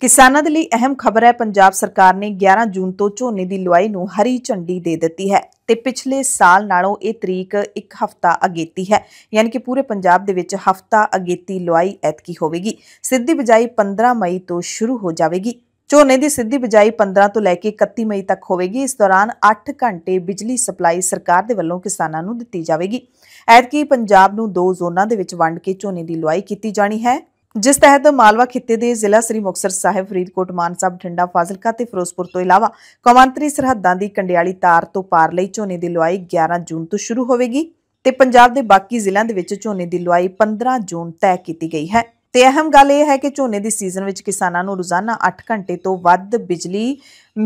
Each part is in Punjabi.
ਕਿਸਾਨਾਂ ਦੇ ਲਈ ਅਹਿਮ ਖਬਰ ਹੈ ਪੰਜਾਬ ਸਰਕਾਰ ਨੇ 11 ਜੂਨ ਤੋਂ ਝੋਨੇ ਦੀ ਲੁਆਈ ਨੂੰ ਹਰੀ ਝੰਡੀ ਦੇ ਦਿੱਤੀ ਹੈ ਤੇ ਪਿਛਲੇ ਸਾਲ ਨਾਲੋਂ ਇਹ ਤਰੀਕ ਇੱਕ ਹਫਤਾ ਅਗੇਤੀ ਹੈ ਯਾਨੀ ਕਿ ਪੂਰੇ ਪੰਜਾਬ ਦੇ ਵਿੱਚ ਹਫਤਾ ਅਗੇਤੀ ਲੁਆਈ ਐਤਕੀ ਹੋਵੇਗੀ ਸਿੱਧੀ ਬਜਾਈ 15 ਮਈ ਤੋਂ ਸ਼ੁਰੂ ਹੋ ਜਾਵੇਗੀ ਝੋਨੇ ਦੀ ਸਿੱਧੀ ਬਜਾਈ 15 ਤੋਂ ਲੈ ਕੇ 31 ਮਈ ਤੱਕ ਹੋਵੇਗੀ ਇਸ ਦੌਰਾਨ 8 ਘੰਟੇ ਬਿਜਲੀ ਸਪਲਾਈ ਸਰਕਾਰ ਦੇ ਵੱਲੋਂ ਕਿਸਾਨਾਂ ਨੂੰ ਦਿੱਤੀ ਜਾਵੇਗੀ ਐਤਕੀ ਪੰਜਾਬ ਨੂੰ ਦੋ ਜ਼ੋਨਾਂ ਦੇ ਵਿੱਚ ਵੰਡ ਕੇ ਝੋਨੇ ਦੀ ਲੁਆਈ ਕੀਤੀ ਜਾਣੀ ਹੈ ਜਿਸ ਤਹਿਤ ਮਾਲਵਾ ਖਿੱਤੇ ਦੇ ਜ਼ਿਲ੍ਹਾ ਸ੍ਰੀ ਮੁਕਤਸਰ ਸਾਹਿਬ ਫਰੀਦਕੋਟ ਮਾਨਸਾ ਬਠਿੰਡਾ ਫਾਜ਼ਿਲਕਾ ਤੇ ਫਿਰੋਜ਼ਪੁਰ ਤੋਂ ਇਲਾਵਾ ਕੌਮਾਂਤਰੀ ਸਰਹੱਦਾਂ ਦੀ ਕੰਡਿਆਲੀ ਤਾਰ ਤੋਂ ਪਾਰ ਲਈ ਝੋਨੇ ਦੀ ਲੁਆਈ 11 ਜੂਨ ਤੋਂ ਸ਼ੁਰੂ ਹੋਵੇਗੀ ਤੇ ਪੰਜਾਬ ਦੇ ਬਾਕੀ ਜ਼ਿਲ੍ਹਿਆਂ ਦੇ ਵਿੱਚ ਝੋਨੇ ਦੀ ਲੁਆਈ 15 ਜੂਨ ਤੈਅ ਕੀਤੀ ਗਈ ਹੈ ਤੇ ਅਹਿਮ ਗੱਲ ਇਹ ਹੈ ਕਿ ਝੋਨੇ ਦੀ ਸੀਜ਼ਨ ਵਿੱਚ ਕਿਸਾਨਾਂ ਨੂੰ ਰੋਜ਼ਾਨਾ 8 ਘੰਟੇ ਤੋਂ ਵੱਧ ਬਿਜਲੀ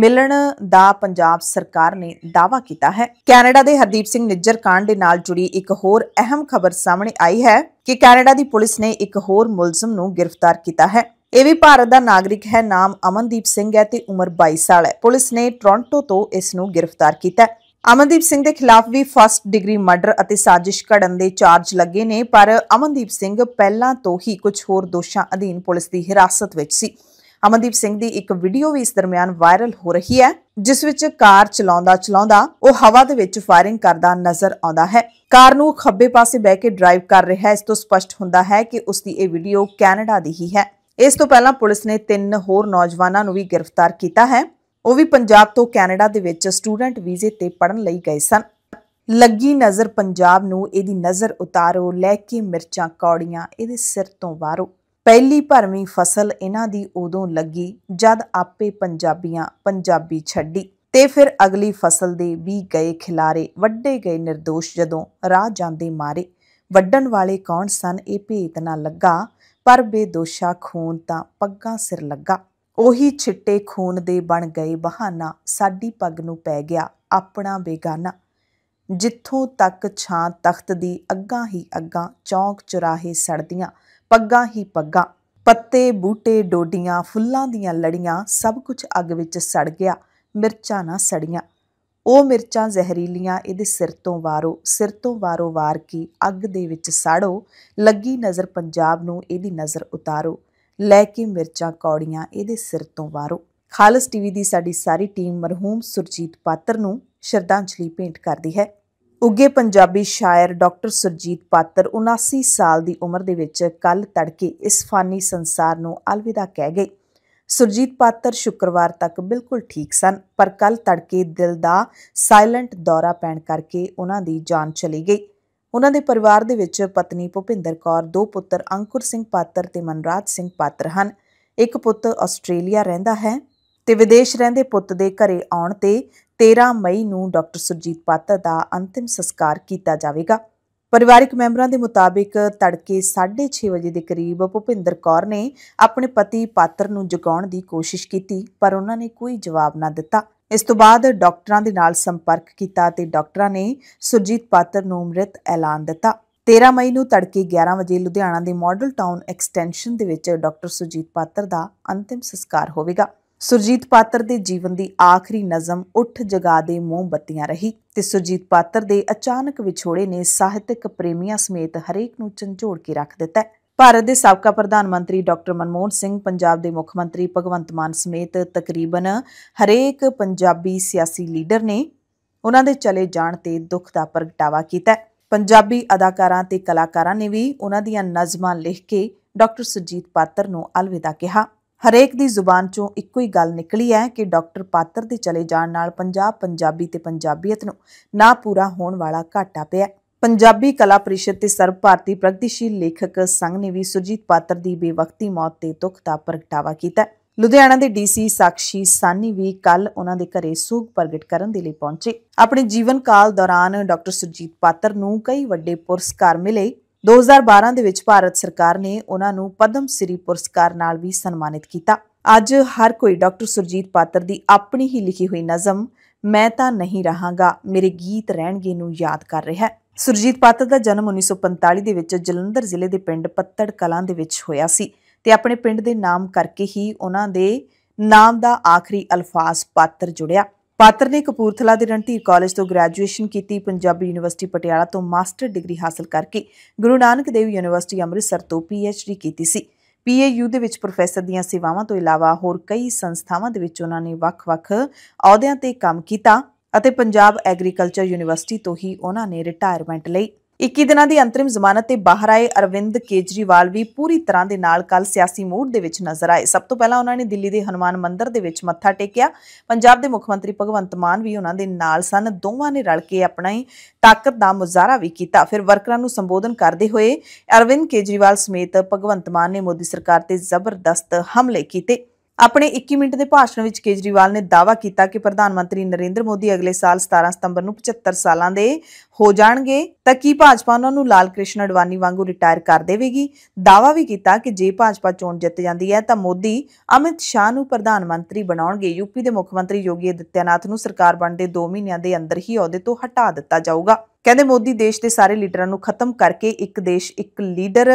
ਮਿਲਣ ਦਾ ਪੰਜਾਬ ਸਰਕਾਰ ਨੇ ਦਾਵਾ ਕੀਤਾ ਹੈ ਕੈਨੇਡਾ ਦੇ ਹਰਦੀਪ ਸਿੰਘ ਨਿੱਜਰ ਕਾਂਡ ਦੇ ਨਾਲ ਜੁੜੀ ਇੱਕ ਹੋਰ ਅਹਿਮ ਖਬਰ ਸਾਹਮਣੇ ਆਈ ਹੈ ਕਿ ਕੈਨੇਡਾ ਦੀ ਪੁਲਿਸ ਨੇ ਇੱਕ ਹੋਰ ਮੁਲਜ਼ਮ ਨੂੰ ਗ੍ਰਿਫਤਾਰ ਕੀਤਾ ਹੈ ਇਹ ਵੀ ਭਾਰਤ ਦਾ ਨਾਗਰਿਕ ਹੈ ਨਾਮ ਅਮਨਦੀਪ ਸਿੰਘ ਹੈ ਤੇ ਉਮਰ 22 ਸਾਲ ਹੈ ਪੁਲਿਸ ਨੇ ਟੋਰਾਂਟੋ ਤੋਂ ਇਸ ਨੂੰ ਗ੍ਰਿਫਤਾਰ ਕੀਤਾ ਹੈ ਅਮਨਦੀਪ ਸਿੰਘ ਦੇ ਖਿਲਾਫ ਵੀ ਫਸਟ ਡਿਗਰੀ ਮਰਡਰ ਅਤੇ ਸਾਜ਼ਿਸ਼ ਘੜਨ ਦੇ ਚਾਰਜ ਲੱਗੇ ਨੇ ਪਰ ਅਮਨਦੀਪ ਸਿੰਘ ਪਹਿਲਾਂ ਤੋਂ ਹੀ ਕੁਝ ਹੋਰ ਦੋਸ਼ਾਂ ਅਧੀਨ ਪੁਲਿਸ ਦੀ ਹਿਰਾਸਤ ਵਿੱਚ ਸੀ ਅਮਨਦੀਪ ਸਿੰਘ ਦੀ ਇੱਕ ਵੀਡੀਓ ਵੀ ਇਸ ਦਰਮਿਆਨ ਵਾਇਰਲ ਹੋ ਰਹੀ ਹੈ ਜਿਸ ਵਿੱਚ ਕਾਰ ਚਲਾਉਂਦਾ ਚਲਾਉਂਦਾ ਉਹ ਹਵਾ ਦੇ ਵਿੱਚ ਫਾਇਰਿੰਗ ਕਰਦਾ ਨਜ਼ਰ ਆਉਂਦਾ ਹੈ ਕਾਰ ਨੂੰ ਖੱਬੇ ਪਾਸੇ ਬਹਿ ਕੇ ਡਰਾਈਵ ਕਰ ਰਿਹਾ ਹੈ ਇਸ ਤੋਂ ਸਪਸ਼ਟ ਹੁੰਦਾ ਹੈ ਕਿ ਉਸ ਦੀ ਇਹ ਵੀਡੀਓ ਕੈਨੇਡਾ ਦੀ ਹੀ ਹੈ ਇਸ ਤੋਂ ਪਹਿਲਾਂ ਪੁਲਿਸ ਨੇ ਤਿੰਨ ਹੋਰ ਨੌਜਵਾਨਾਂ ਨੂੰ ਵੀ ਗ੍ਰਿਫਤਾਰ ਕੀਤਾ ਹੈ ਉਹ ਵੀ ਪੰਜਾਬ ਤੋਂ ਕੈਨੇਡਾ ਦੇ ਵਿੱਚ ਸਟੂਡੈਂਟ ਵੀਜ਼ੇ ਤੇ ਪੜਨ ਲਈ ਗਏ ਸਨ ਲੱਗੀ ਨਜ਼ਰ ਪੰਜਾਬ ਨੂੰ ਇਹਦੀ ਨਜ਼ਰ ਉਤਾਰੋ ਲੈ ਕੇ ਮਿਰਚਾਂ ਕੌੜੀਆਂ ਇਹਦੇ ਸਿਰ ਤੋਂ ਵਾਰੋ ਪਹਿਲੀ ਭਰਵੀਂ ਫਸਲ ਇਹਨਾਂ ਦੀ ਉਦੋਂ ਲੱਗੀ ਜਦ ਆਪੇ ਪੰਜਾਬੀਆਂ ਪੰਜਾਬੀ ਛੱਡੀ ਤੇ ਫਿਰ ਅਗਲੀ ਫਸਲ ਦੇ ਵੀ ਗਏ ਖਿਲਾਰੇ ਵੱਡੇ ਗਏ નિર્ਦੋਸ਼ ਜਦੋਂ ਰਾਹ ਜਾਂਦੇ ਮਾਰੇ ਵੱਡਣ ਵਾਲੇ ਕੌਣ ਸਨ ਇਹ ਭੇਤ ਨਾ ਲੱਗਾ ਪਰ ਬੇਦੋਸ਼ਾ ਖੂਨ ਤਾਂ ਪੱਗਾਂ ਸਿਰ ਲੱਗਾ ਉਹੀ ਛਿੱਟੇ ਖੂਨ ਦੇ ਬਣ ਗਏ ਬਹਾਨਾ ਸਾਡੀ ਪੱਗ ਨੂੰ ਪੈ ਗਿਆ ਆਪਣਾ ਬੇਗਾਨਾ ਜਿੱਥੋਂ ਤੱਕ ਛਾਂ ਤਖਤ ਦੀ ਅੱਗਾ ਹੀ ਅੱਗਾ ਚੌਂਕ ਚੁਰਾਹੇ ਸੜਦੀਆਂ ਪੱਗਾ ਹੀ ਪੱਗਾ ਪੱਤੇ ਬੂਟੇ ਡੋਡੀਆਂ ਫੁੱਲਾਂ ਦੀਆਂ ਲੜੀਆਂ ਸਭ ਕੁਝ ਅੱਗ ਵਿੱਚ ਸੜ ਗਿਆ ਮਿਰਚਾਂ ਨਾ ਸੜੀਆਂ ਉਹ ਮਿਰਚਾਂ ਜ਼ਹਿਰੀਲੀਆਂ ਇਹਦੇ ਸਿਰ ਤੋਂ ਵਾਰੋ ਸਿਰ ਤੋਂ ਵਾਰੋ ਵਾਰ ਕੀ ਅੱਗ ਦੇ ਵਿੱਚ ਸਾੜੋ ਲੱਗੀ ਨਜ਼ਰ ਪੰਜਾਬ ਨੂੰ ਇਹਦੀ ਨਜ਼ਰ ਉਤਾਰੋ ਲੈ ਕੇ ਮਿਰਚਾਂ ਕੌੜੀਆਂ ਇਹਦੇ ਸਿਰ ਤੋਂ ਵਾਰੋ ਖਾਲਸ ਟੀਵੀ ਦੀ ਸਾਡੀ ਸਾਰੀ ਟੀਮ ਮਰਹੂਮ ਸੁਰਜੀਤ ਪਾਤਰ ਨੂੰ ਸ਼ਰਧਾਂਜਲੀ ਭੇਂਟ ਕਰਦੀ ਹੈ ਉੱਗੇ ਪੰਜਾਬੀ ਸ਼ਾਇਰ ਡਾਕਟਰ ਸੁਰਜੀਤ ਪਾਤਰ 79 ਸਾਲ ਦੀ ਉਮਰ ਦੇ ਵਿੱਚ ਕੱਲ ਤੜਕੇ ਇਸ ਫਾਨੀ ਸੰਸਾਰ ਨੂੰ ਅਲਵਿਦਾ ਕਹਿ ਗਏ ਸੁਰਜੀਤ ਪਾਤਰ ਸ਼ੁੱਕਰਵਾਰ ਤੱਕ ਬਿਲਕੁਲ ਠੀਕ ਸਨ ਪਰ ਕੱਲ ਤੜਕੇ ਦਿਲ ਦਾ ਸਾਇਲੈਂਟ ਦੌਰਾ ਪੈਣ ਕਰਕੇ ਉਹਨਾਂ ਦੀ ਜਾਨ ਚਲੀ ਗਈ ਉਹਨਾਂ ਦੇ ਪਰਿਵਾਰ ਦੇ ਵਿੱਚ ਪਤਨੀ ਭੁਪਿੰਦਰ ਕੌਰ ਦੋ ਪੁੱਤਰ ਅੰਕੁਰ ਸਿੰਘ ਪਾਤਰ ਤੇ ਮਨਰਾਜ ਸਿੰਘ ਪਾਤਰ ਹਨ ਇੱਕ ਪੁੱਤ ਆਸਟ੍ਰੇਲੀਆ ਰਹਿੰਦਾ ਹੈ ਤੇ ਵਿਦੇਸ਼ ਰਹਿੰਦੇ ਪੁੱਤ ਦੇ ਘਰੇ ਆਉਣ ਤੇ 13 ਮਈ ਨੂੰ ਡਾਕਟਰ ਸੁਰਜੀਤ ਪਾਤਰ ਦਾ ਅੰਤਿਮ ਸੰਸਕਾਰ ਕੀਤਾ ਜਾਵੇਗਾ ਪਰਿਵਾਰਿਕ ਮੈਂਬਰਾਂ ਦੇ ਮੁਤਾਬਿਕ ਤੜਕੇ 6:30 ਵਜੇ ਦੇ ਕਰੀਬ ਭੁਪਿੰਦਰ ਕੌਰ ਨੇ ਆਪਣੇ ਪਤੀ ਪਾਤਰ ਨੂੰ ਜਗਾਉਣ ਦੀ ਕੋਸ਼ਿਸ਼ ਕੀਤੀ ਪਰ ਉਹਨਾਂ ਨੇ ਕੋਈ ਜਵਾਬ ਨਾ ਦਿੱਤਾ ਇਸ ਤੋਂ ਬਾਅਦ ਡਾਕਟਰਾਂ ਦੇ ਨਾਲ ਸੰਪਰਕ ਕੀਤਾ ਤੇ ਡਾਕਟਰਾਂ ਨੇ ਸੁਰਜੀਤ ਪਾਤਰ ਨੂੰ ਮ੍ਰਿਤ ਐਲਾਨ ਦਿੱਤਾ 13 ਮਈ ਨੂੰ ਤੜਕੇ 11 ਵਜੇ ਲੁਧਿਆਣਾ ਦੇ ਮਾਡਲ ਟਾਊਨ ਐਕਸਟੈਂਸ਼ਨ ਦੇ ਵਿੱਚ ਡਾਕਟਰ ਸੁਰਜੀਤ ਪਾਤਰ ਦਾ ਅੰਤਿਮ ਸੰਸਕਾਰ ਹੋਵੇਗਾ ਸੁਰਜੀਤ ਪਾਤਰ ਦੇ ਜੀਵਨ ਦੀ ਆਖਰੀ ਨਜ਼ਮ ਉੱਠ ਜਗਾ ਦੇ ਮੋਮਬੱਤੀਆਂ ਰਹੀ ਤੇ ਸੁਰਜੀਤ ਪਾਤਰ ਦੇ ਅਚਾਨਕ ਵਿਛੋੜੇ ਨੇ ਸਾਹਿਤਕ ਪ੍ਰੇਮੀਆਂ ਸਮੇਤ ਹਰੇਕ ਨੂੰ ਝੰਜੋੜ ਕੇ ਰੱਖ ਦਿੱਤਾ ਭਾਰਤ ਦੇ ਸਾਬਕਾ ਪ੍ਰਧਾਨ ਮੰਤਰੀ ਡਾਕਟਰ ਮਨਮੋਹਨ ਸਿੰਘ ਪੰਜਾਬ ਦੇ ਮੁੱਖ ਮੰਤਰੀ ਭਗਵੰਤ ਮਾਨ ਸਮੇਤ ਤਕਰੀਬਨ ਹਰੇਕ ਪੰਜਾਬੀ ਸਿਆਸੀ ਲੀਡਰ ਨੇ ਉਹਨਾਂ ਦੇ ਚਲੇ ਜਾਣ ਤੇ ਦੁੱਖ ਦਾ ਪ੍ਰਗਟਾਵਾ ਕੀਤਾ ਪੰਜਾਬੀ ਅਦਾਕਾਰਾਂ ਤੇ ਕਲਾਕਾਰਾਂ ਨੇ ਵੀ ਉਹਨਾਂ ਦੀਆਂ ਨਜ਼ਮਾਂ ਲਿਖ ਕੇ ਡਾਕਟਰ ਸੁਜੀਤ ਪਾਤਰ ਨੂੰ ਅਲਵਿਦਾ ਕਿਹਾ ਹਰੇਕ ਦੀ ਜ਼ੁਬਾਨ ਚੋਂ ਇੱਕੋ ਹੀ ਗੱਲ ਨਿਕਲੀ ਹੈ ਕਿ ਡਾਕਟਰ ਪਾਤਰ ਦੇ ਚਲੇ ਜਾਣ ਨਾਲ ਪੰਜਾਬ ਪੰਜਾਬੀ ਤੇ ਪੰਜਾਬੀਅਤ ਨੂੰ ਨਾ ਪੂਰਾ ਹੋਣ ਵਾਲਾ ਘਾਟਾ ਪਿਆ ਪੰਜਾਬੀ ਕਲਾ ਪਰਿਸ਼ਦ ਤੇ ਸਰਬ ਭਾਰਤੀ ਪ੍ਰਗਤੀਸ਼ੀਲ ਲੇਖਕ ਸੰਘ ਨੇ ਵੀ ਸੁਰਜੀਤ ਪਾਤਰ ਦੀ ਬੇਵਕਤੀ ਮੌਤ ਤੇ ਦੁੱਖ ਦਾ ਪ੍ਰਗਟਾਵਾ ਕੀਤਾ ਲੁਧਿਆਣਾ ਦੇ ਡੀਸੀ ਸਾਕਸ਼ੀ ਸਾਨੀ ਵੀ ਕੱਲ ਉਹਨਾਂ ਦੇ ਘਰੇ ਸੋਗ ਪ੍ਰਗਟ ਕਰਨ ਦੇ ਲਈ ਪਹੁੰਚੇ ਆਪਣੇ ਜੀਵਨ ਕਾਲ ਦੌਰਾਨ ਡਾਕਟਰ ਸੁਰਜੀਤ ਪਾਤਰ ਨੂੰ ਕਈ ਵੱਡੇ ਪੁਰਸਕਾਰ ਮਿਲੇ 2012 ਦੇ ਵਿੱਚ ਭਾਰਤ ਸਰਕਾਰ ਨੇ ਉਹਨਾਂ ਨੂੰ ਪਦਮ ਸ੍ਰੀ ਪੁਰਸਕਾਰ ਨਾਲ ਵੀ ਸਨਮਾਨਿਤ ਕੀਤਾ ਅੱਜ ਹਰ ਕੋਈ ਡਾਕਟਰ ਸੁਰਜੀਤ ਪਾਤਰ ਦੀ ਆਪਣੀ ਹੀ ਲਿਖੀ ਹੋਈ ਨਜ਼ਮ ਮੈਂ ਤਾਂ ਨਹੀਂ ਰਹਾਂਗਾ ਮੇਰੇ ਗੀਤ ਰਹਿਣਗੇ ਨੂੰ ਯਾਦ ਕਰ ਰਿਹਾ ਹੈ ਸੁਰਜੀਤ ਪਾਤਰ ਦਾ ਜਨਮ 1945 ਦੇ ਵਿੱਚ ਜਲੰਧਰ ਜ਼ਿਲ੍ਹੇ ਦੇ ਪਿੰਡ ਪੱਤੜ ਕਲਾਂ ਦੇ ਵਿੱਚ ਹੋਇਆ ਸੀ ਤੇ ਆਪਣੇ ਪਿੰਡ ਦੇ ਨਾਮ ਕਰਕੇ ਹੀ ਉਹਨਾਂ ਦੇ ਨਾਮ ਦਾ ਆਖਰੀ ਅਲਫਾਜ਼ ਪਾਤਰ ਜੁੜਿਆ ਪਾਤਰ ਨੇ ਕਪੂਰਥਲਾ ਦੇ ਰਣਧੀਰ ਕਾਲਜ ਤੋਂ ਗ੍ਰੈਜੂਏਸ਼ਨ ਕੀਤੀ ਪੰਜਾਬੀ ਯੂਨੀਵਰਸਿਟੀ ਪਟਿਆਲਾ ਤੋਂ ਮਾਸਟਰ ਡਿਗਰੀ ਹਾਸਲ ਕਰਕੇ ਗੁਰੂ ਨਾਨਕ ਦੇਵ ਯੂਨੀਵਰਸਿਟੀ ਅੰਮ੍ਰਿਤਸਰ ਤੋਂ ਪੀਐਚਡੀ ਕੀਤੀ ਸੀ ਪੀਏਯੂ ਦੇ ਵਿੱਚ ਪ੍ਰੋਫੈਸਰ ਦੀਆਂ ਸੇਵਾਵਾਂ ਤੋਂ ਇਲਾਵਾ ਹੋਰ ਕਈ ਸੰਸਥਾਵਾਂ ਦੇ ਵਿੱਚ ਉਹਨਾਂ ਨੇ ਵੱਖ-ਵੱਖ ਅਹੁਦਿਆਂ ਤੇ ਕੰਮ ਕੀਤਾ ਅਤੇ ਪੰਜਾਬ ਐਗਰੀਕਲਚਰ ਯੂਨੀਵਰਸਿਟੀ ਤੋਂ ਹੀ ਉਹਨਾਂ ਨੇ ਰਿਟਾਇਰਮੈਂਟ ਲਈ 21 ਦਿਨਾਂ ਦੀ ਅੰਤਰਿਮ ਜ਼ਮਾਨਤ ਤੇ ਬਾਹਰ ਆਏ ਅਰਵਿੰਦ ਕੇਜਰੀਵਾਲ ਵੀ ਪੂਰੀ ਤਰ੍ਹਾਂ ਦੇ ਨਾਲ ਕੱਲ ਸਿਆਸੀ ਮੂਡ ਦੇ ਵਿੱਚ ਨਜ਼ਰ ਆਏ ਸਭ ਤੋਂ ਪਹਿਲਾਂ ਉਹਨਾਂ ਨੇ ਦਿੱਲੀ ਦੇ ਹਨੂਮਾਨ ਮੰਦਿਰ ਦੇ ਵਿੱਚ ਮੱਥਾ ਟੇਕਿਆ ਪੰਜਾਬ ਦੇ ਮੁੱਖ ਮੰਤਰੀ ਭਗਵੰਤ ਮਾਨ ਵੀ ਉਹਨਾਂ ਦੇ ਨਾਲ ਸਨ ਦੋਵਾਂ ਨੇ ਰਲ ਕੇ ਆਪਣਾ ਹੀ ਤਾਕਤ ਦਾ ਮੁਜ਼ਾਹਰਾ ਵੀ ਕੀਤਾ ਫਿਰ ਵਰਕਰਾਂ ਨੂੰ ਸੰਬੋਧਨ ਕਰਦੇ ਹੋਏ ਅਰਵਿੰਦ ਕੇਜਰੀਵਾਲ ਸਮੇਤ ਭਗਵੰਤ ਮਾਨ ਨੇ ਮੋਦੀ ਸਰਕਾਰ ਤੇ ਜ਼ਬਰਦਸਤ ਹਮਲੇ ਕੀਤੇ ਆਪਣੇ 21 ਮਿੰਟ ਦੇ ਭਾਸ਼ਣ ਵਿੱਚ ਕੇਜਰੀਵਾਲ ਨੇ ਦਾਅਵਾ ਕੀਤਾ ਕਿ ਪ੍ਰਧਾਨ ਮੰਤਰੀ ਨਰਿੰਦਰ ਮੋਦੀ ਅਗਲੇ ਸਾਲ 17 ਸਤੰਬਰ ਨੂੰ 75 ਸਾਲਾਂ ਦੇ ਹੋ ਜਾਣਗੇ ਤਾਂ ਕੀ ਭਾਜਪਾ ਉਹਨਾਂ ਨੂੰ ਲਾਲ ਕ੍ਰਿਸ਼ਨ ਅਡਵਾਨੀ ਵਾਂਗੂ ਰਿਟਾਇਰ ਕਰ ਦੇਵੇਗੀ ਦਾਅਵਾ ਵੀ ਕੀਤਾ ਕਿ ਜੇ ਭਾਜਪਾ ਚੋਣ ਜਿੱਤ ਜਾਂਦੀ ਹੈ ਤਾਂ ਮੋਦੀ ਅਮਿਤ ਸ਼ਾਹ ਨੂੰ ਪ੍ਰਧਾਨ ਮੰਤਰੀ ਬਣਾਉਣਗੇ ਯੂਪੀ ਦੇ ਮੁੱਖ ਮੰਤਰੀ ਯੋਗੀ ਅਦਿੱਤਿਆਨਾਥ ਨੂੰ ਸਰਕਾਰ ਬਣਦੇ 2 ਮਹੀਨਿਆਂ ਦੇ ਅੰਦਰ ਹੀ ਅਹੁਦੇ ਤੋਂ ਹਟਾ ਦਿੱਤਾ ਜਾਊਗਾ ਕਹਿੰਦੇ ਮੋਦੀ ਦੇਸ਼ ਦੇ ਸਾਰੇ ਲੀਡਰਾਂ ਨੂੰ ਖਤਮ ਕਰਕੇ ਇੱਕ ਦੇਸ਼ ਇੱਕ ਲੀਡਰ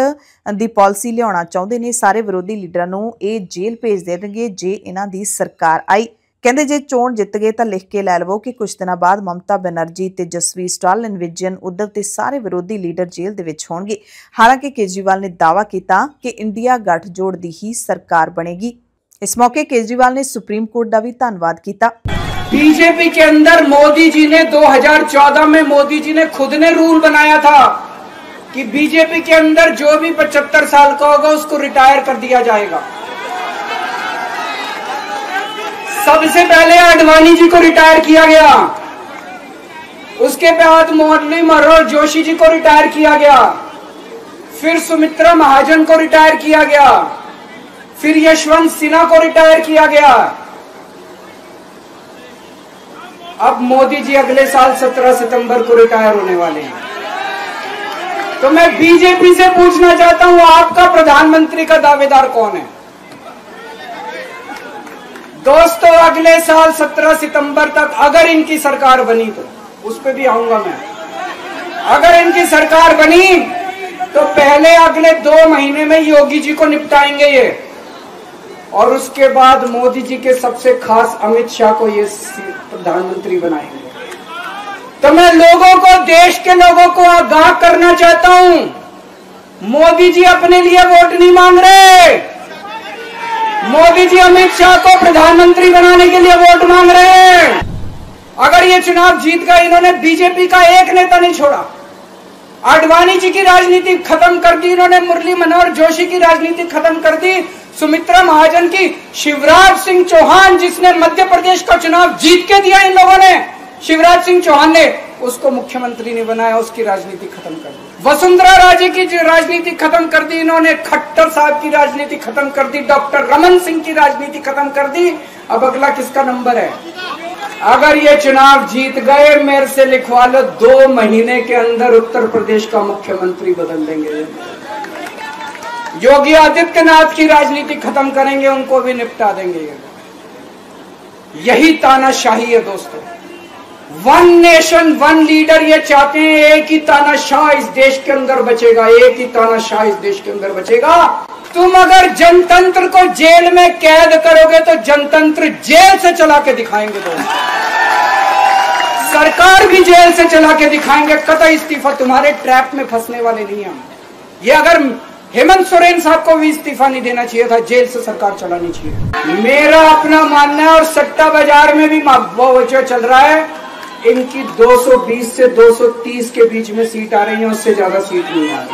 ਦੀ ਪਾਲਿਸੀ ਲਿਆਉਣਾ ਚਾਹੁੰਦੇ ਨੇ ਸਾਰੇ ਵਿਰੋਧੀ ਲੀਡਰਾਂ ਨੂੰ ਇਹ ਜੇਲ੍ਹ ਭੇਜ ਦੇਣਗੇ ਜੇ ਇਹਨਾਂ ਦੀ ਸਰਕਾਰ ਆਈ ਕਹਿੰਦੇ ਜੇ ਚੋਣ ਜਿੱਤ ਗਏ ਤਾਂ ਲਿਖ ਕੇ ਲੈ ਲਵੋ ਕਿ ਕੁਝ ਦਿਨਾਂ ਬਾਅਦ ਮਮਤਾ ਬਨਰਜੀ ਤੇ ਜਸਵੀ ਸਟਾਲਿਨ ਵਿਜਨ ਉਦਵ ਤੇ ਸਾਰੇ ਵਿਰੋਧੀ ਲੀਡਰ ਜੇਲ੍ਹ ਦੇ ਵਿੱਚ ਹੋਣਗੇ ਹਾਲਾਂਕਿ ਕੇਜਰੀਵਾਲ ਨੇ ਦਾਅਵਾ ਕੀਤਾ ਕਿ ਇੰਡੀਆ ਗੱਠ ਜੋੜ ਦੀ ਹੀ ਸਰਕਾਰ ਬਣੇਗੀ ਇਸ ਮੌਕੇ ਕੇਜਰੀਵਾਲ ਨੇ ਸੁਪਰੀਮ ਕੋਰਟ ਦਾ ਵੀ ਧੰਨਵਾਦ ਕੀਤਾ बीजेपी के अंदर मोदी जी ने 2014 में मोदी जी ने खुद ने रूल बनाया था कि बीजेपी के अंदर जो भी 75 साल का होगा उसको रिटायर कर दिया जाएगा सबसे पहले आडवाणी जी को रिटायर किया गया उसके बाद मोहनली मनोहर जोशी जी को रिटायर किया गया फिर सुमित्रा महाजन को रिटायर किया गया फिर यशवंत सिन्हा को रिटायर किया गया अब मोदी जी अगले साल 17 सितंबर को रिटायर होने वाले हैं तो मैं बीजेपी से पूछना चाहता हूं आपका प्रधानमंत्री का दावेदार कौन है दोस्तों अगले साल 17 सितंबर तक अगर इनकी सरकार बनी तो उस पर भी आऊंगा मैं अगर इनकी सरकार बनी तो पहले अगले दो महीने में योगी जी को निपटाएंगे ये और उसके बाद मोदी जी के सबसे खास अमित शाह को ये प्रधानमंत्री बनाएंगे तो मैं लोगों को देश के लोगों को आगाह करना चाहता हूं मोदी जी अपने लिए वोट नहीं मांग रहे मोदी जी अमित शाह को प्रधानमंत्री बनाने के लिए वोट मांग रहे हैं अगर ये चुनाव जीत गए इन्होंने बीजेपी का एक नेता नहीं छोड़ा आडवाणी जी की राजनीति खत्म कर दी इन्होंने मुरली मनोहर जोशी की राजनीति खत्म कर दी सुमित्रा महाजन की शिवराज सिंह चौहान जिसने मध्य प्रदेश का चुनाव जीत के दिया इन लोगों ने शिवराज सिंह चौहान ने उसको मुख्यमंत्री ने बनाया उसकी राजनीति खत्म कर दी वसुंधरा राजे की राजनीति खत्म कर दी इन्होंने खट्टर साहब की राजनीति खत्म कर दी डॉक्टर रमन सिंह की राजनीति खत्म कर दी अब अगला किसका नंबर है अगर ये चुनाव जीत गए मेरे से लिखवा लो दो महीने के अंदर उत्तर प्रदेश का मुख्यमंत्री बदल देंगे योगी आदित्यनाथ की राजनीति खत्म करेंगे उनको भी निपटा देंगे यही तानाशाही है दोस्तों वन नेशन वन लीडर ये चाहते हैं एक ही तानाशाह इस देश के अंदर बचेगा एक ही तानाशाह इस देश के अंदर बचेगा तुम अगर जनतंत्र को जेल में कैद करोगे तो जनतंत्र जेल से चला के दिखाएंगे दोस्तों सरकार भी जेल से चला के दिखाएंगे कतई इस्तीफा तुम्हारे ट्रैप में फंसने वाले नहीं हम ये अगर हेमंत सोरेन साहब को भी इस्तीफा नहीं देना चाहिए था जेल से सरकार चलानी चाहिए मेरा अपना मानना है और सट्टा बाजार में भी वो चल रहा है इनकी 220 से 230 के बीच में सीट आ रही है उससे ज्यादा सीट नहीं आ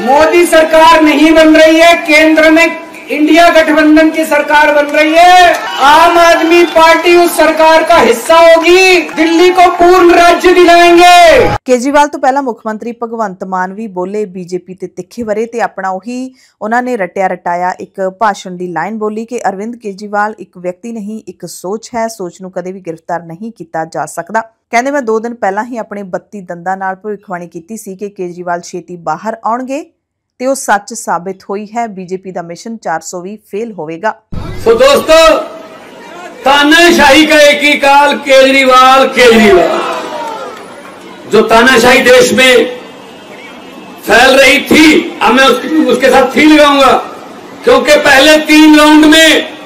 रही मोदी सरकार नहीं बन रही है केंद्र में इंडिया गठबंधन की सरकार बन रही है आम आदमी पार्टी उस सरकार का हिस्सा होगी दिल्ली को पूर्ण राज्य दिलाएंगे ਕੇਜਰੀਵਾਲ ਤੋਂ ਪਹਿਲਾਂ ਮੁੱਖ ਮੰਤਰੀ ਭਗਵੰਤ ਮਾਨ ਵੀ ਬੋਲੇ ਬੀਜੇਪੀ ਤੇ ਤਿੱਖੇ ਵਰੇ ਤੇ ਆਪਣਾ ਉਹੀ ਉਹਨਾਂ ਨੇ ਰਟਿਆ ਰਟਾਇਆ ਇੱਕ ਭਾਸ਼ਣ ਦੀ ਲਾਈਨ ਬੋਲੀ ਕਿ ਅਰਵਿੰਦ ਕੇਜਰੀਵਾਲ ਇੱਕ ਵਿਅਕਤੀ ਨਹੀਂ ਇੱਕ ਸੋਚ ਹੈ ਸੋਚ ਨੂੰ ਕਦੇ ਵੀ ਗ੍ਰਿਫਤਾਰ ਨਹੀਂ ਕੀਤਾ ਜਾ ਸਕਦਾ ਕਹਿੰਦੇ ਮੈਂ 2 ਦਿਨ ਪਹਿਲਾਂ ਹੀ ਆਪਣੇ 32 ਦੰਦਾਂ ਨਾਲ ਭਵਿੱਖਬਾਣੀ ਕੀਤੀ ਸੀ ਕਿ ਕੇਜਰੀਵਾਲ ਛੇਤੀ ਬਾਹਰ ਆਉਣਗੇ सच साबित हुई है बीजेपी का मिशन चार सौ भी फेल होगा ਸੋ दोस्तों तानाशाही का एक ही काल केजरीवाल केजरीवाल जो तानाशाही देश में फैल रही थी अब मैं उस, उसके साथ थी लगाऊंगा क्योंकि पहले तीन राउंड में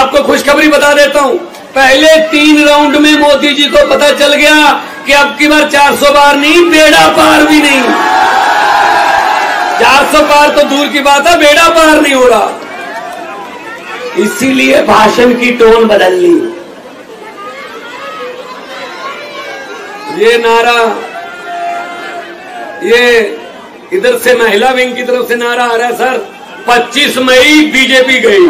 आपको खुशखबरी बता देता हूं पहले तीन राउंड में मोदी जी को पता चल गया कि अब की बार 400 बार नहीं बेड़ा पार भी नहीं चार सौ पार तो दूर की बात है बेड़ा पार नहीं हो रहा इसीलिए भाषण की टोन बदल ली ये नारा ये इधर से महिला विंग की तरफ से नारा आ रहा है सर 25 मई बीजेपी गई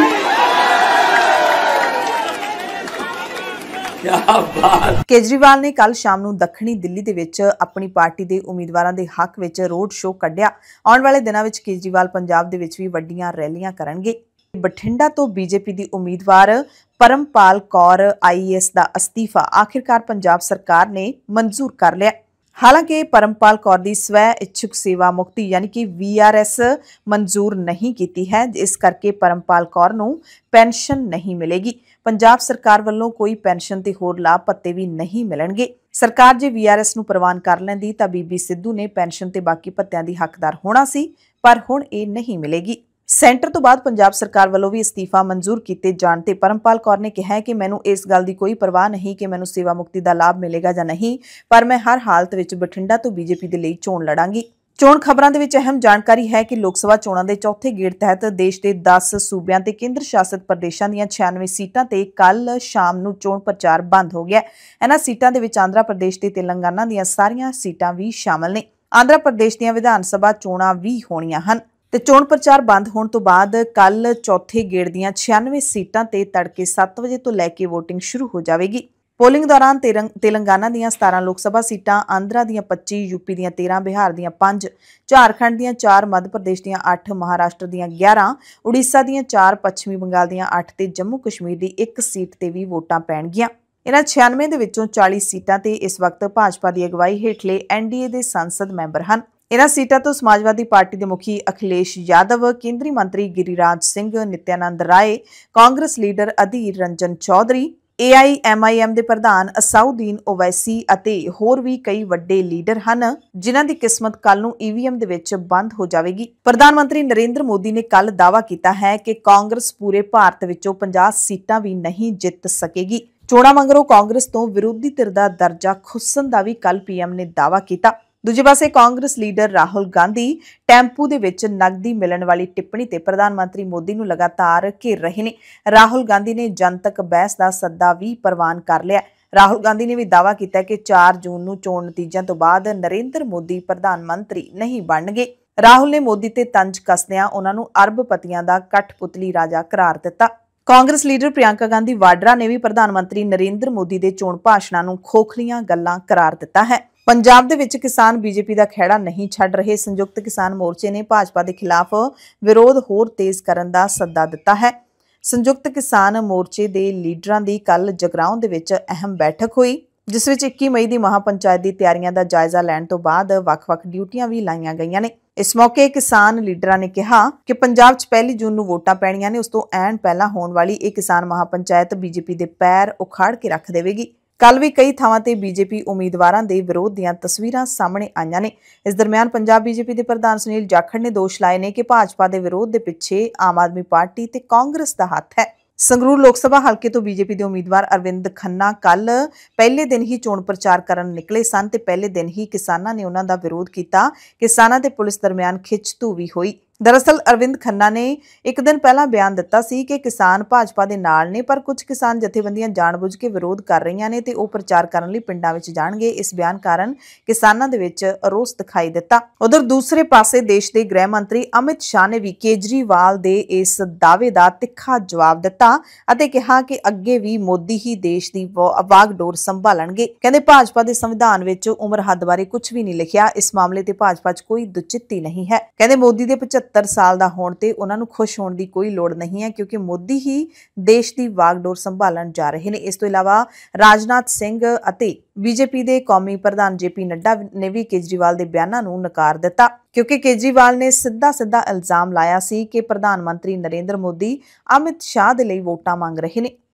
ਬਾਤ ਕੇਜਰੀਵਾਲ ਨੇ ਕੱਲ ਸ਼ਾਮ ਨੂੰ ਦੱਖਣੀ ਦਿੱਲੀ ਦੇ ਵਿੱਚ ਆਪਣੀ ਪਾਰਟੀ ਦੇ ਉਮੀਦਵਾਰਾਂ ਦੇ ਹੱਕ ਵਿੱਚ ਰੋਡ ਸ਼ੋਅ ਕੱਢਿਆ ਆਉਣ ਵਾਲੇ ਦਿਨਾਂ ਵਿੱਚ ਕੇਜਰੀਵਾਲ ਪੰਜਾਬ ਦੇ ਵਿੱਚ ਵੀ ਵੱਡੀਆਂ ਰੈਲੀਆਂ ਕਰਨਗੇ ਬਠਿੰਡਾ ਤੋਂ ਬੀਜੇਪੀ ਦੀ ਉਮੀਦਵਾਰ ਪਰਮਪਾਲ ਕੌਰ ਆਈਐਸ ਦਾ ਅਸਤੀਫਾ ਆਖਿਰਕਾਰ ਪੰਜਾਬ ਸਰਕਾਰ ਨੇ ਮਨਜ਼ੂਰ ਕਰ ਲਿਆ ਹਾਲਾਂਕਿ ਪਰਮਪਾਲ ਕੌਰ ਦੀ ਸਵੈ ਇੱਛੁਕ ਸੇਵਾ ਮੁਕਤੀ ਯਾਨੀ ਕਿ ਵੀਆਰਐਸ ਮਨਜ਼ੂਰ ਨਹੀਂ ਕੀਤੀ ਹੈ ਇਸ ਕਰਕੇ ਪਰਮਪਾਲ ਕੌਰ ਨੂੰ ਪੈਨਸ਼ਨ ਨਹੀਂ ਮਿਲੇਗੀ ਪੰਜਾਬ ਸਰਕਾਰ ਵੱਲੋਂ ਕੋਈ ਪੈਨਸ਼ਨ ਤੇ ਹੋਰ ਲਾਭ ਪੱਤੇ ਵੀ ਨਹੀਂ ਮਿਲਣਗੇ ਸਰਕਾਰ ਜੇ ਵੀਆਰਐਸ ਨੂੰ ਪ੍ਰਵਾਨ ਕਰ ਲੈਂਦੀ ਤਾਂ ਬੀਬੀ ਸਿੱਧੂ ਨੇ ਪੈਨਸ਼ਨ ਤੇ ਬਾਕੀ ਪੱਤਿਆਂ ਦੀ ਹੱਕਦਾਰ ਹੋਣਾ ਸੀ ਪਰ ਹੁਣ ਇਹ ਨਹੀਂ ਮਿਲੇਗੀ ਸੈਂਟਰ ਤੋਂ ਬਾਅਦ ਪੰਜਾਬ ਸਰਕਾਰ ਵੱਲੋਂ ਵੀ ਅਸਤੀਫਾ ਮਨਜ਼ੂਰ ਕੀਤੇ ਜਾਣ ਤੇ ਪਰਮਪਾਲ ਕੌਰ ਨੇ ਕਿਹਾ ਕਿ ਮੈਨੂੰ ਇਸ ਗੱਲ ਦੀ ਕੋਈ ਪਰਵਾਹ ਨਹੀਂ ਕਿ ਮੈਨੂੰ ਸੇਵਾ ਮੁਕਤੀ ਦਾ ਲਾਭ ਮਿਲੇਗਾ ਜਾਂ ਨਹੀਂ ਪਰ ਮੈਂ ਹਰ ਹਾਲਤ ਵਿੱਚ ਬਠਿੰਡਾ ਤੋਂ ਬੀਜੇਪੀ ਦੇ ਲਈ ਚੋਣ ਲੜਾਂਗੀ ਚੋਣ ਖਬਰਾਂ ਦੇ ਵਿੱਚ ਅਹਿਮ ਜਾਣਕਾਰੀ ਹੈ ਕਿ ਲੋਕ ਸਭਾ ਚੋਣਾਂ ਦੇ ਚੌਥੇ ਗੇੜ ਤਹਿਤ ਦੇਸ਼ ਦੇ 10 ਸੂਬਿਆਂ ਤੇ ਕੇਂਦਰ ਸ਼ਾਸਿਤ ਪ੍ਰਦੇਸ਼ਾਂ ਦੀਆਂ 96 ਸੀਟਾਂ ਤੇ ਕੱਲ ਸ਼ਾਮ ਨੂੰ ਚੋਣ ਪ੍ਰਚਾਰ ਬੰਦ ਹੋ ਗਿਆ ਇਹਨਾਂ ਸੀਟਾਂ ਦੇ ਵਿੱਚ ਆਂਧਰਾ ਪ੍ਰਦੇਸ਼ ਤੇ ਤੇਲੰਗਾਨਾ ਦੀਆਂ ਸਾਰੀਆਂ ਸੀਟਾਂ ਵੀ ਸ਼ਾਮਲ ਨੇ ਆਂਧਰਾ ਪ੍ਰਦੇਸ਼ ਦੀਆਂ ਵਿਧਾਨ ਸਭਾ ਚੋਣਾਂ ਵੀ ਹੋਣੀਆਂ ਹਨ ਤੇ ਚੋਣ ਪ੍ਰਚਾਰ ਬੰਦ ਹੋਣ ਤੋਂ ਬਾਅਦ ਕੱਲ ਚੌਥੇ ਗੇੜ ਦੀਆਂ 96 ਸੀਟਾਂ ਤੇ ਤੜਕੇ 7 ਵਜੇ ਤੋਂ ਲੈ ਕੇ VOTING ਸ਼ੁਰੂ ਹੋ ਜਾਵੇਗੀ ਪੋਲਿੰਗ ਦੌਰਾਨ ਤੇਲੰਗਾਨਾ ਦੀਆਂ 17 ਲੋਕ ਸਭਾ ਸੀਟਾਂ, ਆਂਧਰਾ ਦੀਆਂ 25, ਯੂਪੀ ਦੀਆਂ 13, ਬਿਹਾਰ ਦੀਆਂ 5, ਝਾਰਖੰਡ ਦੀਆਂ 4, ਮੱਧ ਪ੍ਰਦੇਸ਼ ਦੀਆਂ 8, ਮਹਾਰਾਸ਼ਟਰ ਦੀਆਂ 11, ਉੜੀਸਾ ਦੀਆਂ 4, ਪੱਛਮੀ ਬੰਗਾਲ ਦੀਆਂ 8 ਤੇ ਜੰਮੂ ਕਸ਼ਮੀਰ ਦੀ 1 ਸੀਟ ਤੇ ਵੀ ਵੋਟਾਂ ਪੈਣਗੀਆਂ। ਇਹਨਾਂ 96 ਦੇ ਵਿੱਚੋਂ 40 ਸੀਟਾਂ ਤੇ ਇਸ ਵਕਤ ਭਾਜਪਾ ਦੀ ਅਗਵਾਈ ਹੇਠਲੇ ਐਨਡੀਏ ਦੇ ਸੰਸਦ ਮੈਂਬਰ ਹਨ। ਇਹਨਾਂ ਸੀਟਾਂ ਤੋਂ ਸਮਾਜਵਾਦੀ ਪਾਰਟੀ ਦੇ ਮੁਖੀ ਅਖਿਲੇਸ਼ ਯਾਦਵ ਕੇਂਦਰੀ ਮੰਤਰੀ Giriraj Singh Nityanand Rai Congress leader Adhir Ranjan Chowdhury AIMIM ਦੇ ਪ੍ਰਧਾਨ ਅਸਾਉਦੀਨ ਓਵੈਸੀ ਅਤੇ ਹੋਰ ਵੀ ਕਈ ਵੱਡੇ ਲੀਡਰ ਹਨ ਜਿਨ੍ਹਾਂ ਦੀ ਕਿਸਮਤ ਕੱਲ ਨੂੰ EVM ਦੇ ਵਿੱਚ ਬੰਦ ਹੋ ਜਾਵੇਗੀ ਪ੍ਰਧਾਨ ਮੰਤਰੀ ਨਰਿੰਦਰ ਮੋਦੀ ਨੇ ਕੱਲ ਦਾਵਾ ਕੀਤਾ ਹੈ ਕਿ ਕਾਂਗਰਸ ਪੂਰੇ ਭਾਰਤ ਵਿੱਚੋਂ 50 ਸੀਟਾਂ ਵੀ ਨਹੀਂ ਜਿੱਤ ਸਕੇਗੀ ਚੋਣਾਂ ਮੰਗਰੋਂ ਕਾਂਗਰਸ ਤੋਂ ਵਿਰੋਧੀ ਧਿਰ ਦਾ ਦਰਜਾ ਖੁੱਸਣ ਦਾ ਵੀ ਕੱਲ PM ਨੇ ਦਾਵਾ ਕੀਤਾ ਦੂਜੇ ਪਾਸੇ Congress leader Rahul Gandhi tempo ਦੇ ਵਿੱਚ ਨਗਦੀ ਮਿਲਣ ਵਾਲੀ ਟਿੱਪਣੀ ਤੇ ਪ੍ਰਧਾਨ ਮੰਤਰੀ ਮੋਦੀ ਨੂੰ ਲਗਾਤਾਰ ਘੇਰ ਰਹੇ ਨੇ ਰਾਹੁਲ ਗਾਂਧੀ ਨੇ ਜਨਤਕ ਬਹਿਸ ਦਾ ਸੱਦਾ ਵੀ ਪ੍ਰਵਾਨ ਕਰ ਲਿਆ ਰਾਹੁਲ ਗਾਂਧੀ ਨੇ ਵੀ ਦਾਵਾ ਕੀਤਾ ਕਿ 4 ਜੂਨ ਨੂੰ ਚੋਣ ਨਤੀਜਿਆਂ ਤੋਂ ਬਾਅਦ ਨਰਿੰਦਰ ਮੋਦੀ ਪ੍ਰਧਾਨ ਮੰਤਰੀ ਨਹੀਂ ਬਣਨਗੇ ਰਾਹੁਲ ਨੇ ਮੋਦੀ ਤੇ ਤੰਜ ਕੱਸਦਿਆਂ ਉਹਨਾਂ ਨੂੰ ਅਰਬਪਤੀਆਂ ਦਾ ਕਠਪੁਤਲੀ ਰਾਜਾ ਕਰਾਰ ਦਿੱਤਾ ਕਾਂਗਰਸ ਲੀਡਰ ਪ੍ਰਿਆੰਕਾ ਗਾਂਧੀ ਵਾਡਰਾ ਨੇ ਵੀ ਪ੍ਰਧਾਨ ਮੰਤਰੀ ਨਰਿੰਦਰ ਮੋਦੀ ਦੇ ਚੋਣ ਭਾਸ਼ਣਾਂ ਨੂੰ ਖੋਖਲੀਆਂ ਗੱਲਾਂ ਕਰਾਰ ਦਿੱਤਾ ਹੈ ਪੰਜਾਬ ਦੇ ਵਿੱਚ ਕਿਸਾਨ ਬੀਜੇਪੀ ਦਾ ਖਹਿੜਾ ਨਹੀਂ ਛੱਡ ਰਹੇ ਸੰਯੁਕਤ ਕਿਸਾਨ ਮੋਰਚੇ ਨੇ ਭਾਜਪਾ ਦੇ ਖਿਲਾਫ ਵਿਰੋਧ ਹੋਰ ਤੇਜ਼ ਕਰਨ ਦਾ ਸੱਦਾ ਦਿੱਤਾ ਹੈ ਸੰਯੁਕਤ ਕਿਸਾਨ ਮੋਰਚੇ ਦੇ ਲੀਡਰਾਂ ਦੀ ਕੱਲ ਜਗਰਾਉਂ ਦੇ ਵਿੱਚ ਅਹਿਮ ਬੈਠਕ ਹੋਈ ਜਿਸ ਵਿੱਚ 21 ਮਈ ਦੀ ਮਹਾਪੰਚਾਇਤ ਦੀ ਤਿਆਰੀਆਂ ਦਾ ਜਾਇਜ਼ਾ ਲੈਣ ਤੋਂ ਬਾਅਦ ਵੱਖ-ਵੱਖ ਡਿਊਟੀਆਂ ਵੀ ਲਾਈਆਂ ਗਈਆਂ ਨੇ ਇਸ ਮੌਕੇ ਕਿਸਾਨ ਲੀਡਰਾਂ ਨੇ ਕਿਹਾ ਕਿ ਪੰਜਾਬ 'ਚ ਪਹਿਲੀ ਜੂਨ ਨੂੰ ਵੋਟਾਂ ਪੈਣੀਆਂ ਨੇ ਉਸ ਤੋਂ ਐਨ ਪਹਿਲਾਂ ਹੋਣ ਵਾਲੀ ਇਹ ਕਿਸਾਨ ਮਹਾਪੰਚਾਇਤ ਬੀਜੇਪੀ ਦੇ ਪੈਰ ਉਖਾੜ ਕੇ ਰੱਖ ਦੇਵੇਗੀ ਕੱਲ ਵੀ ਕਈ ਥਾਵਾਂ ਤੇ ਬੀਜੇਪੀ ਉਮੀਦਵਾਰਾਂ ਦੇ ਵਿਰੋਧ ਦੀਆਂ ਤਸਵੀਰਾਂ ਸਾਹਮਣੇ ਆਈਆਂ ਨੇ ਇਸ ਦਰਮਿਆਨ ਪੰਜਾਬ ਬੀਜੇਪੀ ਦੇ ਪ੍ਰਧਾਨ ਸੁਨੀਲ ਜਾਖੜ ਨੇ ਦੋਸ਼ ਲਾਏ ਨੇ ਕਿ ਭਾਜਪਾ ਦੇ ਵਿਰੋਧ ਦੇ ਪਿੱਛੇ ਆਮ ਆਦਮੀ ਪਾਰਟੀ ਤੇ ਕਾਂਗਰਸ ਦਾ ਹੱਥ ਹੈ ਸੰਗਰੂਰ ਲੋਕ ਸਭਾ ਹਲਕੇ ਤੋਂ ਬੀਜੇਪੀ ਦੇ ਉਮੀਦਵਾਰ ਅਰਵਿੰਦ ਖੰਨਾ ਕੱਲ ਪਹਿਲੇ ਦਿਨ ਹੀ ਚੋਣ ਪ੍ਰਚਾਰ ਕਰਨ ਨਿਕਲੇ ਸਨ ਤੇ ਪਹਿਲੇ ਦਿਨ ਹੀ ਕਿਸਾਨਾਂ ਨੇ ਉਹਨਾਂ ਦਾ ਵਿਰੋਧ ਕੀਤਾ ਕਿਸਾਨਾਂ ਤੇ ਪੁਲਿਸ ਦਰਮਿਆਨ ਖਿੱਚ ਵੀ ਹੋਈ ਦਰਅਸਲ ਅਰਵਿੰਦ ਖੰਨਾ ਨੇ ਇੱਕ ਦਿਨ ਪਹਿਲਾਂ ਬਿਆਨ ਦਿੱਤਾ ਸੀ ਕਿ ਕਿਸਾਨ ਭਾਜਪਾ ਦੇ ਨਾਲ ਨੇ ਪਰ ਕੁਝ ਕਿਸਾਨ ਜਥੇਬੰਦੀਆਂ ਜਾਣਬੁੱਝ ਕੇ ਵਿਰੋਧ ਕਰ ਰਹੀਆਂ ਨੇ ਤੇ ਉਹ ਪ੍ਰਚਾਰ ਕਰਨ ਲਈ ਪਿੰਡਾਂ ਵਿੱਚ ਜਾਣਗੇ ਇਸ ਬਿਆਨ ਕਾਰਨ ਕਿਸਾਨਾਂ ਦੇ ਵਿੱਚ ਰੋਸ ਦਿਖਾਈ ਦਿੱਤਾ ਉਧਰ ਦੂਸਰੇ ਪਾਸੇ ਦੇਸ਼ ਦੇ ਗ੍ਰਹਿ ਮੰਤਰੀ ਅਮਿਤ ਸ਼ਾਹ ਨੇ ਵੀ ਕੇਜਰੀਵਾਲ ਦੇ ਇਸ ਦਾਅਵੇ ਦਾ ਤਿੱਖਾ ਜਵਾਬ ਦਿੱਤਾ ਅਤੇ ਕਿਹਾ ਕਿ ਅੱਗੇ ਵੀ ਮੋਦੀ ਹੀ ਦੇਸ਼ ਦੀ ਵਾਗਡੋਰ ਸੰਭਾਲਣਗੇ ਕਹਿੰਦੇ ਭਾਜਪਾ ਦੇ ਸੰਵਿਧਾਨ ਵਿੱਚ ਉਮਰ ਹੱਦ ਬਾਰੇ ਕੁਝ ਵੀ ਨਹੀਂ ਲਿਖਿਆ ਇਸ ਮਾਮਲੇ ਤੇ ਭਾਜਪਾ 'ਚ ਕੋਈ ਦੁਚਿੱਤੀ ਨਹੀਂ ਹੈ ਕਹਿੰਦੇ ਮੋਦੀ ਦੇ 75 70 ਸਾਲ ਦਾ ਹੋਣ ਤੇ ਉਹਨਾਂ ਨੂੰ ਖੁਸ਼ ਹੋਣ ਦੀ ਕੋਈ ਲੋੜ ਨਹੀਂ ਹੈ ਕਿਉਂਕਿ ਮੋਦੀ ਹੀ ਦੇਸ਼ ਦੀ ਵਾਗਡੋਰ ਸੰਭਾਲਣ ਜਾ ਰਹੇ ਨੇ ਇਸ ਤੋਂ ਇਲਾਵਾ ਰਾਜਨਾਥ ਸਿੰਘ ਅਤੇ ਬੀਜੇਪੀ ਦੇ ਕੌਮੀ ਪ੍ਰਧਾਨ ਜੇਪੀ ਨੱਡਾ ਨੇ ਵੀ ਕੇਜਰੀਵਾਲ ਦੇ ਬਿਆਨਾਂ ਨੂੰ ਨਕਾਰ ਦਿੱਤਾ ਕਿਉਂਕਿ ਕੇਜਰੀਵਾਲ ਨੇ ਸਿੱਧਾ-ਸਿੱਧਾ ਇਲਜ਼ਾਮ ਲਾਇਆ ਸੀ ਕਿ ਪ੍ਰਧਾਨ ਮੰਤਰੀ ਨਰਿੰਦਰ ਮੋਦੀ ਅਮਿਤ ਸ਼ਾਹ ਦੇ ਲਈ ਵੋਟਾਂ ਮੰਗ ਰਹੇ ਨੇ